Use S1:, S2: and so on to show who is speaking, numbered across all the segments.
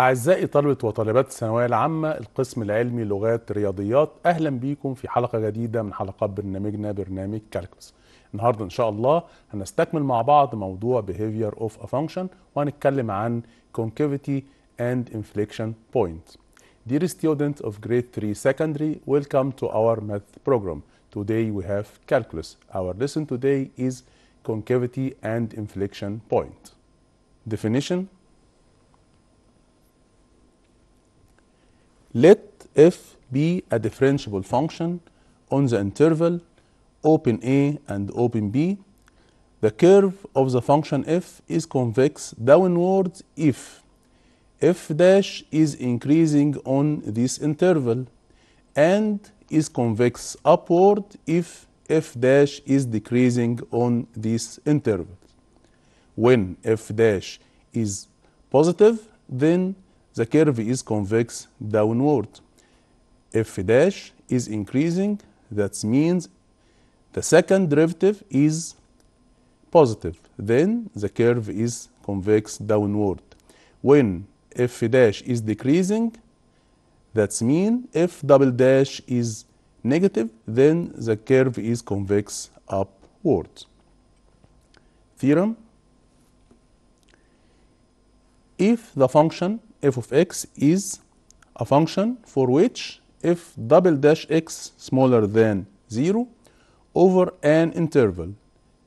S1: أعزائي طلبة وطالبات الثانوية العامة القسم العلمي لغات رياضيات أهلا بيكم في حلقة جديدة من حلقات برنامجنا برنامج كالكوس النهاردة إن شاء الله هنستكمل مع بعض موضوع behavior of a function وهنتكلم عن concavity and inflection point Dear students of grade 3 secondary, welcome to our math program. Today we have calculus. Our lesson today is concavity and inflection point. Definition let f be a differentiable function on the interval open a and open b. The curve of the function f is convex downwards if f dash is increasing on this interval and is convex upward if f dash is decreasing on this interval. When f dash is positive, then the curve is convex downward. F dash is increasing, that means the second derivative is positive, then the curve is convex downward. When f dash is decreasing, that means f double dash is negative, then the curve is convex upward. Theorem If the function f of x is a function for which f double dash x smaller than 0 over an interval,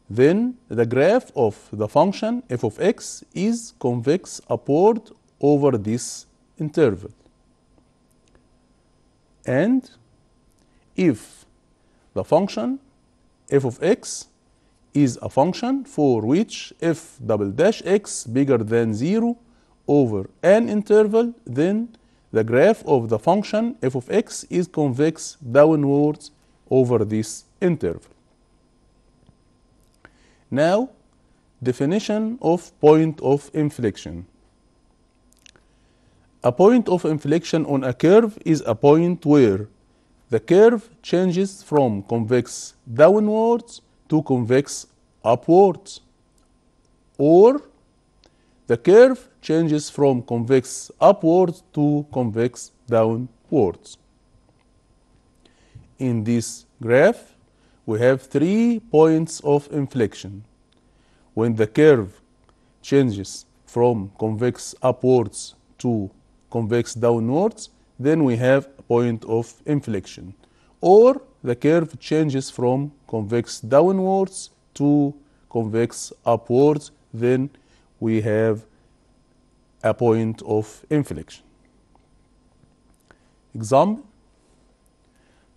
S1: then the graph of the function f of x is convex upward over this interval. And if the function f of x is a function for which f double dash x bigger than 0 over an interval, then the graph of the function f of x is convex downwards over this interval. Now, definition of point of inflection. A point of inflection on a curve is a point where the curve changes from convex downwards to convex upwards or the curve changes from convex upwards to convex downwards. In this graph, we have three points of inflection. When the curve changes from convex upwards to convex downwards, then we have a point of inflection. Or the curve changes from convex downwards to convex upwards, then we have a point of inflection. Example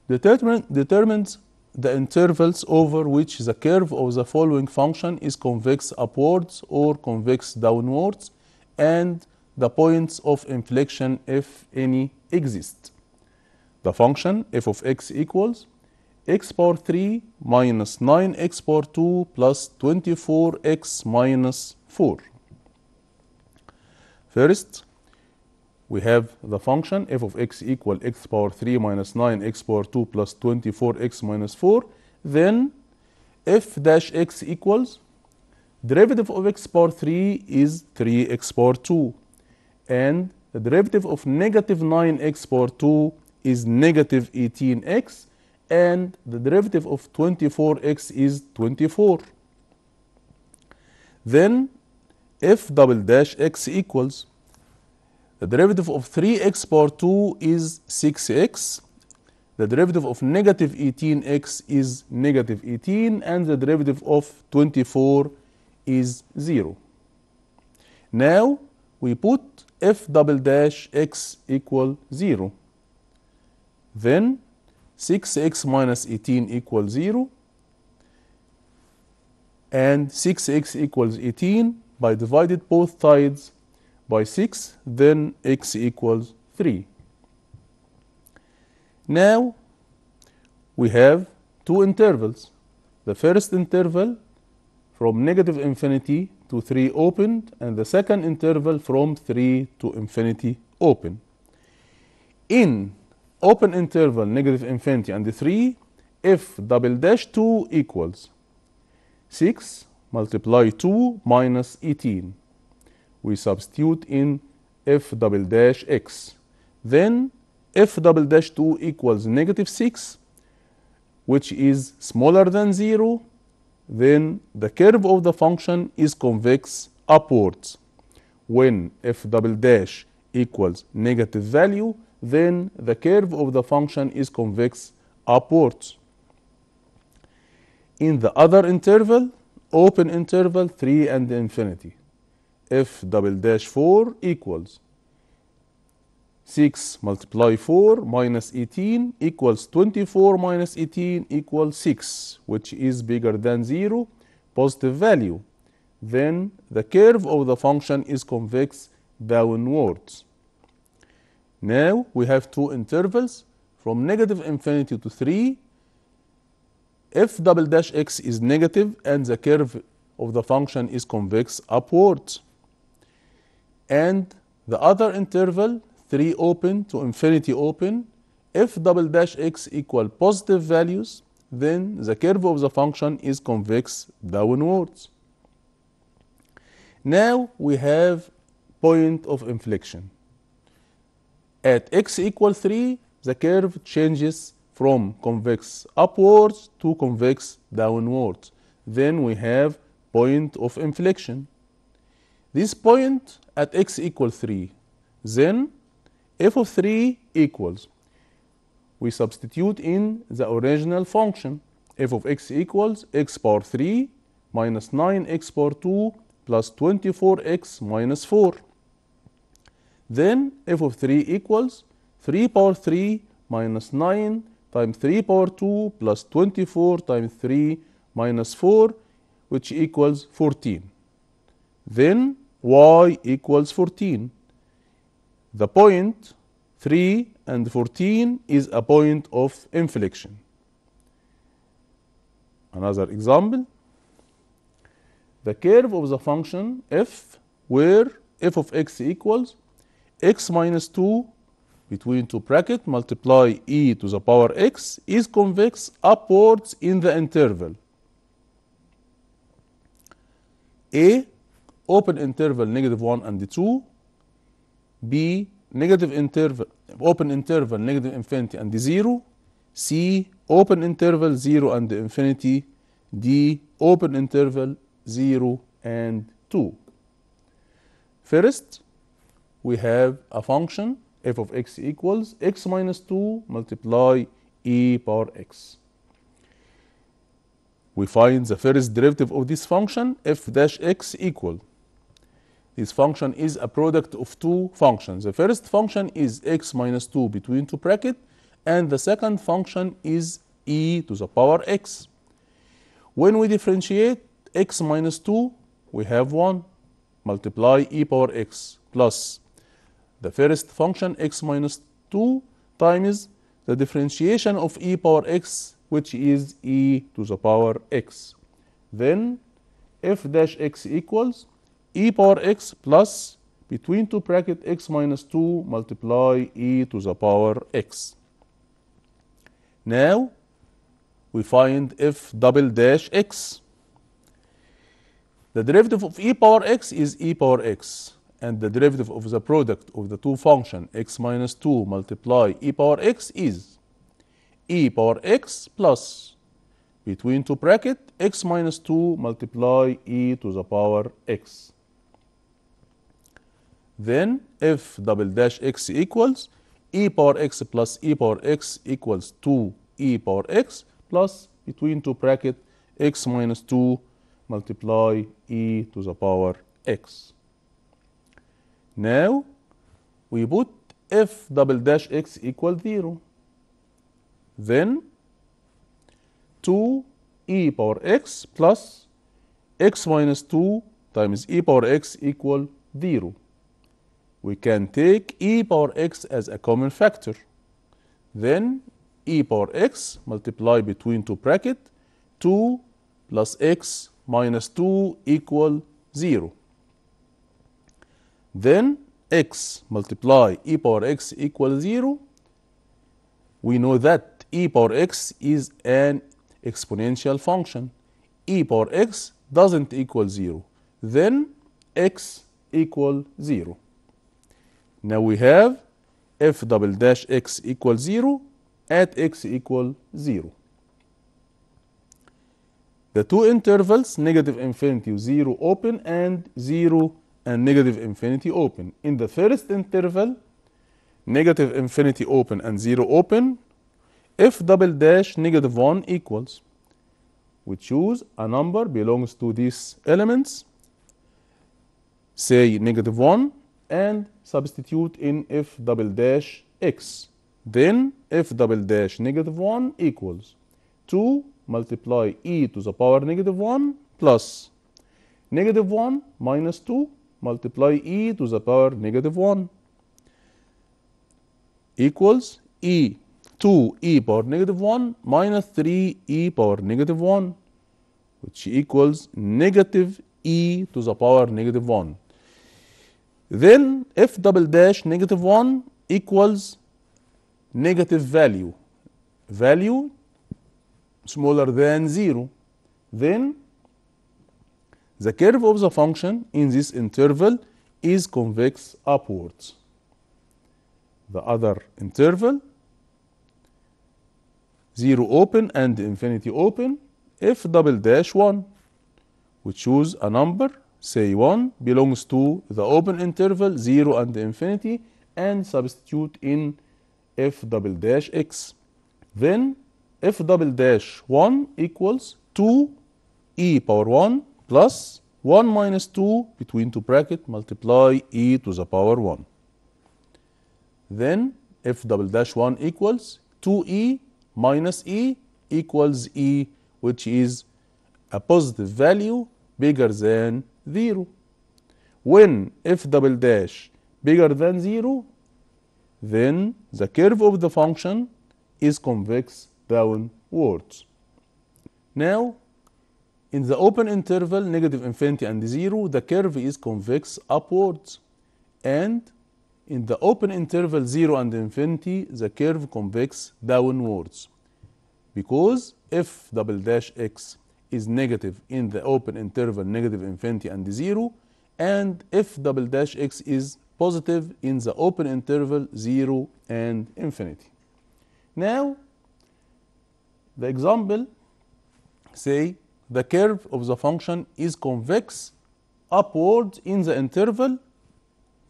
S1: determine, determines the intervals over which the curve of the following function is convex upwards or convex downwards and the points of inflection if any exist. The function f of x equals x power 3 minus 9x power 2 plus 24x minus 4. First, we have the function f of x equal x power 3 minus 9 x power 2 plus 24 x minus 4. Then f dash x equals derivative of x power 3 is 3 x power 2 and the derivative of negative 9 x power 2 is negative 18 x and the derivative of 24 x is 24. Then F double dash x equals the derivative of 3x power 2 is 6x the derivative of negative 18x is negative 18 and the derivative of 24 is 0. Now we put f double dash x equal 0. Then 6x minus 18 equals 0 and 6x equals 18 by divided both sides by 6, then x equals 3. Now, we have two intervals. The first interval from negative infinity to 3 opened, and the second interval from 3 to infinity open. In open interval negative infinity and 3, f double dash 2 equals 6 multiply 2 minus 18. We substitute in f double dash x. Then f double dash 2 equals negative 6, which is smaller than 0. Then the curve of the function is convex upwards. When f double dash equals negative value, then the curve of the function is convex upwards. In the other interval, open interval 3 and infinity f double dash 4 equals 6 multiply 4 minus 18 equals 24 minus 18 equals 6 which is bigger than 0 positive value then the curve of the function is convex downwards now we have two intervals from negative infinity to 3 if double dash x is negative and the curve of the function is convex upwards. And the other interval 3 open to infinity open, if double dash x equal positive values, then the curve of the function is convex downwards. Now we have point of inflection. At x equal 3, the curve changes from convex upwards to convex downwards. Then we have point of inflection. This point at x equals 3, then f of 3 equals, we substitute in the original function f of x equals x power 3 minus 9x power 2 plus 24x minus 4. Then f of 3 equals 3 power 3 minus 9 times 3 power 2 plus 24 times 3 minus 4 which equals 14. Then y equals 14. The point 3 and 14 is a point of inflection. Another example, the curve of the function f where f of x equals x minus 2 between two bracket multiply e to the power x is convex upwards in the interval a open interval negative 1 and 2 b negative interval open interval negative infinity and 0 c open interval 0 and infinity d open interval 0 and 2 first we have a function f of x equals x minus 2 multiply e power x. We find the first derivative of this function f dash x equal. This function is a product of two functions. The first function is x minus 2 between two bracket, and the second function is e to the power x. When we differentiate x minus 2, we have 1 multiply e power x plus the first function x minus 2 times the differentiation of e power x which is e to the power x. Then f dash x equals e power x plus between two bracket x minus 2 multiply e to the power x. Now we find f double dash x. The derivative of e power x is e power x and the derivative of the product of the two function x minus 2 multiply e power x is e power x plus between two bracket x minus 2 multiply e to the power x. Then f double dash x equals e power x plus e power x equals 2 e power x plus between two bracket x minus 2 multiply e to the power x. Now we put f double dash x equal 0. Then 2 e power x plus x minus 2 times e power x equal 0. We can take e power x as a common factor. Then e power x multiply between two bracket 2 plus x minus 2 equal 0 then x multiply e power x equals 0. We know that e power x is an exponential function. e power x doesn't equal 0. Then x equal 0. Now we have f double dash x equals 0 at x equal 0. The two intervals, negative infinity 0 open and 0 and negative infinity open. In the first interval, negative infinity open and 0 open, if double dash negative 1 equals, we choose a number belongs to these elements, say negative 1, and substitute in f double dash x. Then f double dash negative 1 equals 2 multiply e to the power negative 1 plus negative 1 minus 2 multiply e to the power negative 1 equals e 2 e power negative 1 minus 3 e power negative 1 which equals negative e to the power negative 1. Then f double dash negative 1 equals negative value, value smaller than 0. Then the curve of the function in this interval is convex upwards. The other interval 0 open and infinity open f double dash 1 we choose a number say 1 belongs to the open interval 0 and infinity and substitute in f double dash x then f double dash 1 equals 2 e power 1 plus 1 minus 2 between two bracket multiply e to the power 1. Then f double dash 1 equals 2e minus e equals e which is a positive value bigger than 0. When f double dash bigger than 0 then the curve of the function is convex downwards. Now in the open interval, negative infinity and zero, the curve is convex upwards. And in the open interval, zero and infinity, the curve convex downwards. Because f double dash x is negative in the open interval, negative infinity and zero, and f double dash x is positive in the open interval, zero and infinity. Now, the example say the curve of the function is convex upward in the interval,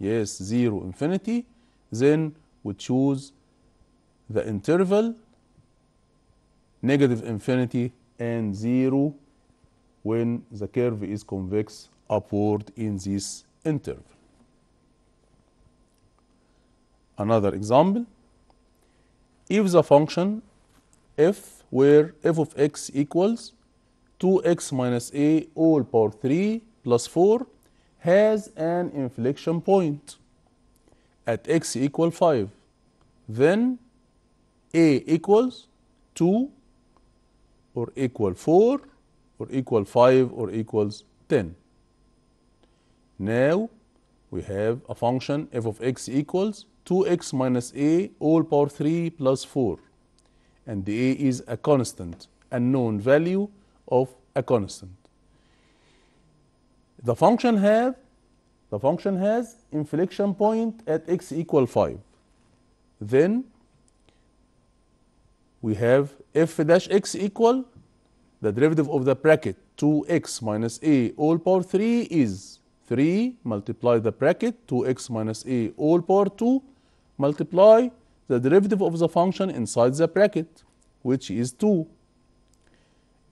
S1: yes, 0, infinity, then we choose the interval negative infinity and 0 when the curve is convex upward in this interval. Another example, if the function f where f of x equals 2x minus a all power 3 plus 4 has an inflection point at x equal 5 then a equals 2 or equal 4 or equal 5 or equals 10 now we have a function f of x equals 2x minus a all power 3 plus 4 and the a is a constant unknown value of a constant. The function have the function has inflection point at x equal 5. Then we have f dash x equal the derivative of the bracket 2x minus a all power 3 is 3 multiply the bracket 2x minus a all power 2 multiply the derivative of the function inside the bracket which is 2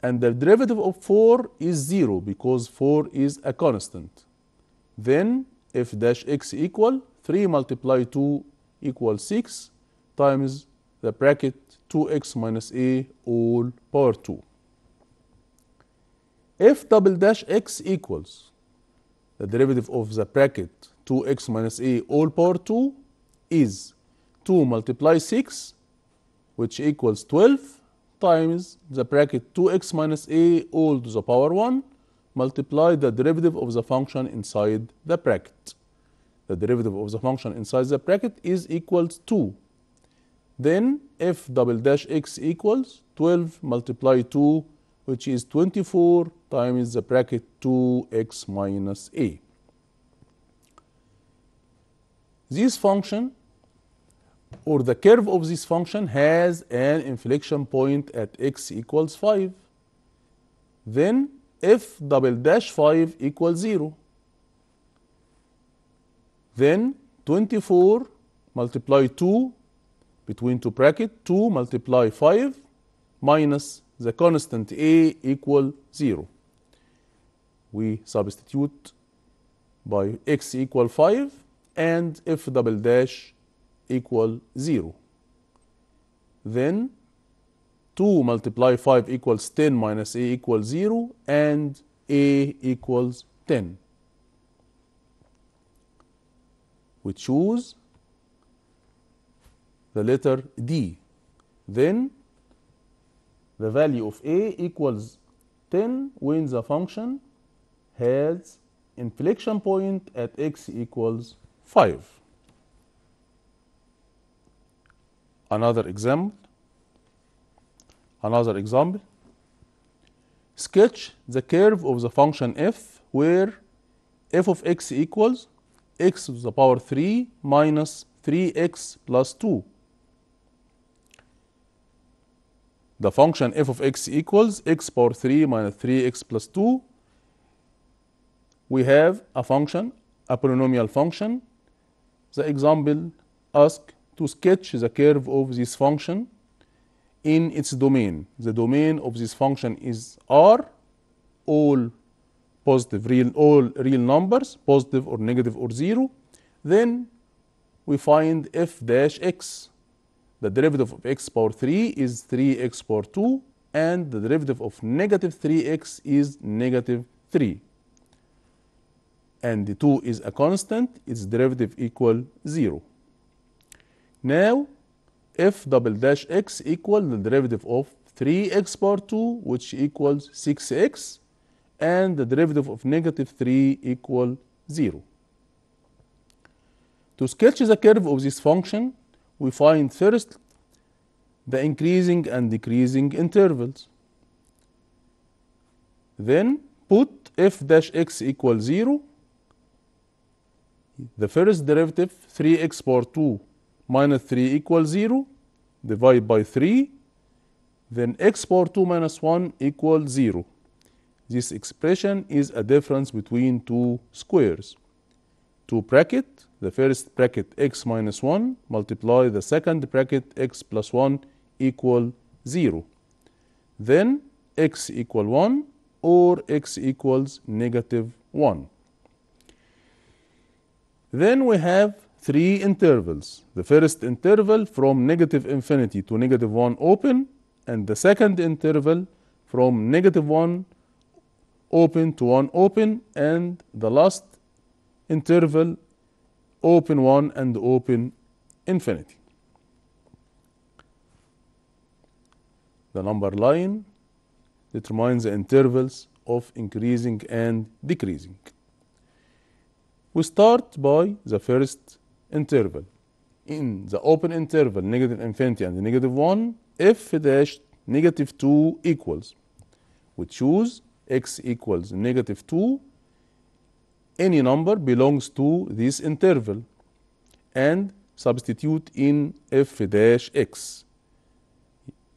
S1: and the derivative of 4 is 0 because 4 is a constant. Then f dash x equal 3 multiply 2 equals 6 times the bracket 2x minus a all power 2. f double dash x equals the derivative of the bracket 2x minus a all power 2 is 2 multiply 6 which equals 12 times the bracket 2x minus a all to the power 1 multiply the derivative of the function inside the bracket. The derivative of the function inside the bracket is equals to. Then f double dash x equals 12 multiply 2 which is 24 times the bracket 2x minus a. This function or the curve of this function has an inflection point at x equals 5 then f double dash 5 equals 0 then 24 multiply 2 between two bracket 2 multiply 5 minus the constant a equal 0 we substitute by x equal 5 and f double dash equal 0. Then 2 multiply 5 equals 10 minus a equals 0 and a equals 10. We choose the letter D. Then the value of a equals 10 when the function has inflection point at x equals 5. another example another example sketch the curve of the function f where f of x equals x to the power 3 minus 3x plus 2 the function f of x equals x power 3 minus 3x plus 2 we have a function a polynomial function the example asks to sketch the curve of this function in its domain. The domain of this function is r, all positive real, all real numbers, positive or negative or zero. Then we find f dash x. The derivative of x power 3 is 3x power 2 and the derivative of negative 3x is negative 3 and the 2 is a constant its derivative equal 0 now, f double dash x equal the derivative of 3x power 2 which equals 6x and the derivative of negative 3 equal 0. To sketch the curve of this function, we find first the increasing and decreasing intervals. Then put f dash x equal 0, the first derivative 3x power 2 minus 3 equals 0, divide by 3, then x power 2 minus 1 equals 0. This expression is a difference between two squares. Two bracket, the first bracket x minus 1 multiply the second bracket x plus 1 equal 0. Then x equal 1 or x equals negative 1. Then we have three intervals. The first interval from negative infinity to negative 1 open, and the second interval from negative 1 open to 1 open, and the last interval open 1 and open infinity. The number line determines the intervals of increasing and decreasing. We start by the first interval in the open interval negative infinity and negative 1 f dash negative 2 equals we choose x equals negative 2 any number belongs to this interval and substitute in f dash x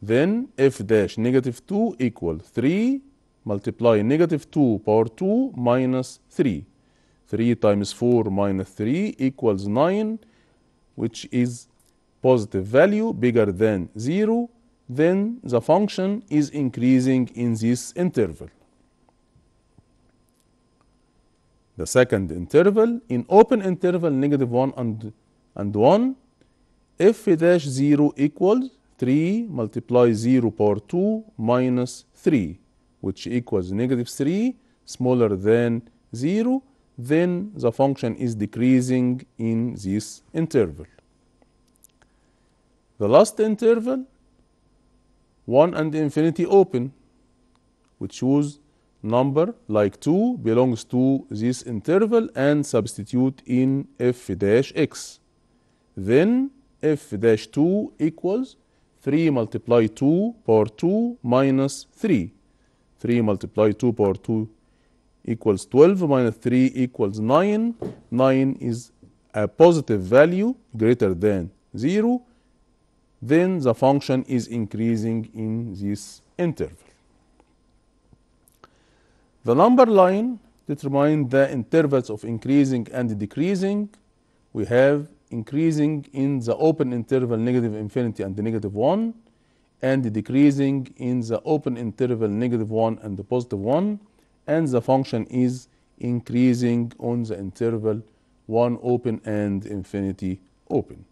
S1: then f dash negative 2 equal 3 multiply negative 2 power 2 minus 3 3 times 4 minus 3 equals 9 which is positive value bigger than 0 then the function is increasing in this interval. The second interval in open interval negative 1 and, and 1 f dash 0 equals 3 multiply 0 power 2 minus 3 which equals negative 3 smaller than 0 then the function is decreasing in this interval. The last interval 1 and infinity open we choose number like 2 belongs to this interval and substitute in f dash x then f dash 2 equals 3 multiply 2 power 2 minus 3 3 multiply 2 power 2 equals 12 minus 3 equals 9. 9 is a positive value greater than 0. Then the function is increasing in this interval. The number line determines the intervals of increasing and decreasing. We have increasing in the open interval negative infinity and negative 1 and decreasing in the open interval negative 1 and the positive positive 1 and the function is increasing on the interval 1 open and infinity open.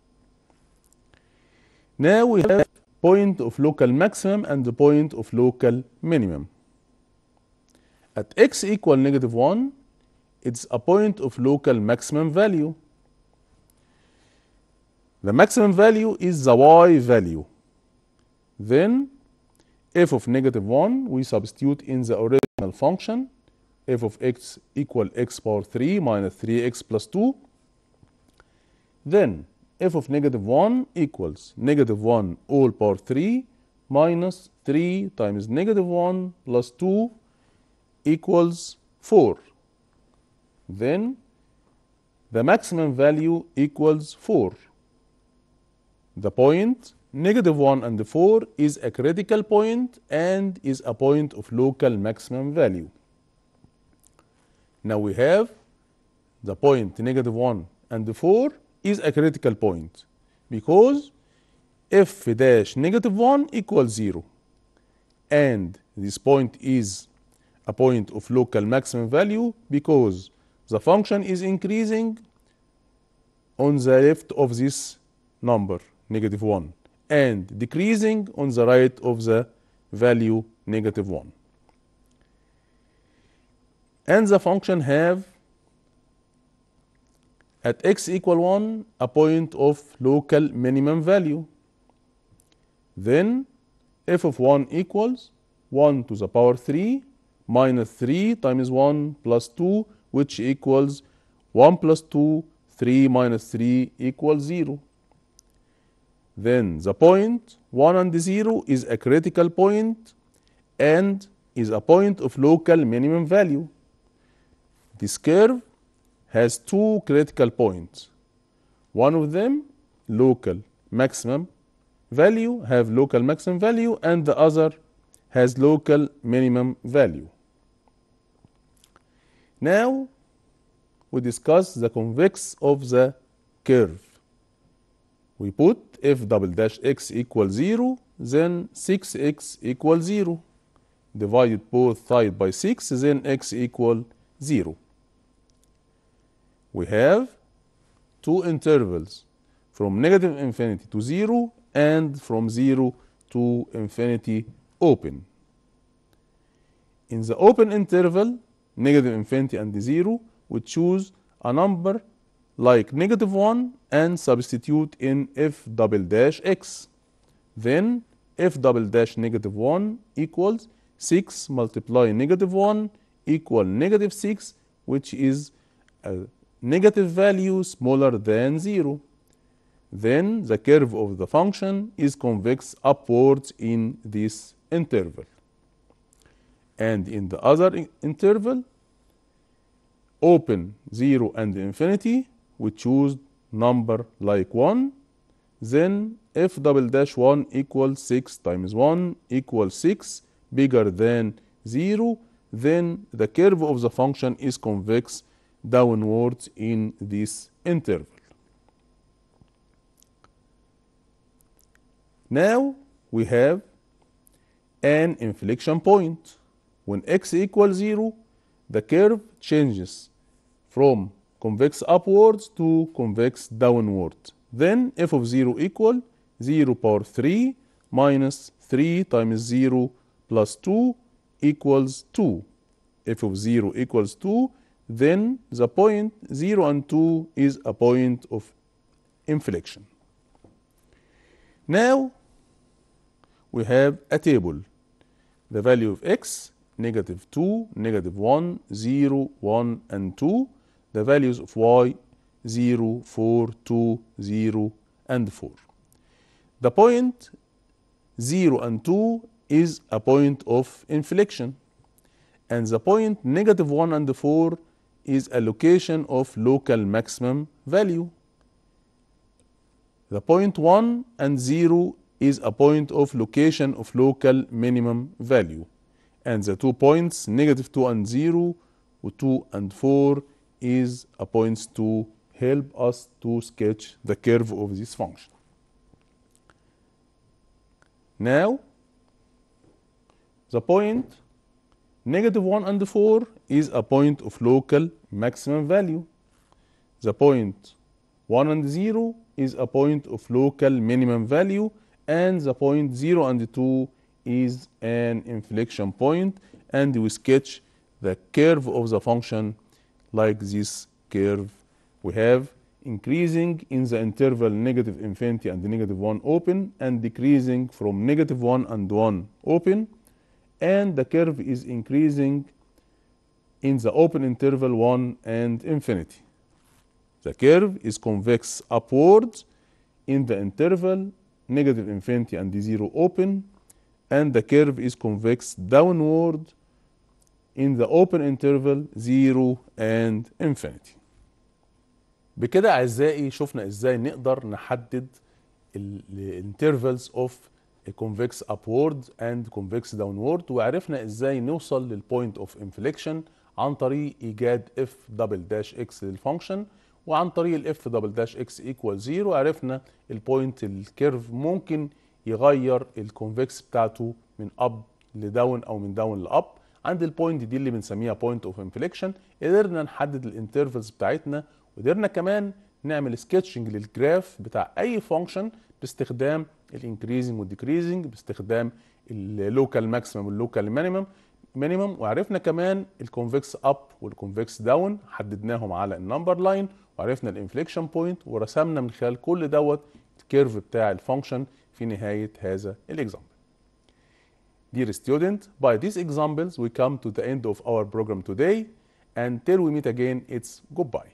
S1: Now we have point of local maximum and the point of local minimum. At x equal negative 1, it's a point of local maximum value. The maximum value is the y value. Then f of negative 1 we substitute in the original rational function f of x equal x power 3 minus 3x plus 2 then f of negative 1 equals negative 1 all power 3 minus 3 times negative 1 plus 2 equals 4. Then the maximum value equals 4. The point Negative 1 and 4 is a critical point and is a point of local maximum value. Now we have the point negative 1 and 4 is a critical point because f dash negative 1 equals 0 and this point is a point of local maximum value because the function is increasing on the left of this number negative 1 and decreasing on the right of the value negative 1. And the function have at x equal 1 a point of local minimum value. Then f of 1 equals 1 to the power 3 minus 3 times 1 plus 2 which equals 1 plus 2 3 minus 3 equals 0 then the point 1 and 0 is a critical point and is a point of local minimum value. This curve has two critical points. One of them local maximum value, have local maximum value, and the other has local minimum value. Now we discuss the convex of the curve. We put f double dash x equals 0, then 6x equals 0. Divided both sides by 6, then x equals 0. We have two intervals from negative infinity to 0 and from 0 to infinity open. In the open interval, negative infinity and 0, we choose a number like negative 1 and substitute in f double dash x. Then f double dash negative 1 equals 6 multiply negative 1 equal negative 6 which is a negative value smaller than 0. Then the curve of the function is convex upwards in this interval. And in the other interval, open 0 and infinity, we choose number like 1 then f double dash 1 equals 6 times 1 equals 6 bigger than 0 then the curve of the function is convex downwards in this interval. Now we have an inflection point. When x equals 0, the curve changes from convex upwards to convex downward then f of 0 equal 0 power 3 minus 3 times 0 plus 2 equals 2 f of 0 equals 2 then the point 0 and 2 is a point of inflection now we have a table the value of x negative 2 negative 1 0 1 and 2 the values of y 0, 4, 2, 0, and 4. The point 0 and 2 is a point of inflection, and the point negative 1 and 4 is a location of local maximum value. The point 1 and 0 is a point of location of local minimum value, and the two points negative 2 and 0, 2 and 4 is a points to help us to sketch the curve of this function. Now, the point negative 1 and 4 is a point of local maximum value. The point 1 and 0 is a point of local minimum value and the point 0 and 2 is an inflection point and we sketch the curve of the function like this curve we have increasing in the interval negative infinity and negative 1 open and decreasing from negative 1 and 1 open and the curve is increasing in the open interval 1 and infinity. The curve is convex upwards in the interval negative infinity and 0 open and the curve is convex downward in the open interval 0 and infinity بكده اعزائي شفنا ازاي نقدر نحدد of a convex upward and convex downward وعرفنا ازاي نوصل point of inflection عن طريق ايجاد f double dash x للفانكشن وعن طريق f double dash x equal زيرو عرفنا البوينت الكيرف ممكن يغير الكونفكس بتاعته من up لداون او من داون لاب عند البوينت دي اللي بنسميها بوينت اوف انفليكشن قدرنا نحدد الانترفلز بتاعتنا وقدرنا كمان نعمل سكتشنج للجراف بتاع اي فانكشن باستخدام الانكريزنج والديكريزنج باستخدام اللوكال ماكسيمم واللوكال مينيمم مينيمم وعرفنا كمان الكونفكس اب والكونفكس داون حددناهم على النمبر لاين وعرفنا الانفليكشن بوينت ورسمنا من خلال كل دوت الكيرف بتاع الفانكشن في نهايه هذا الاكزامبل Dear student, by these examples, we come to the end of our program today. Until we meet again, it's goodbye.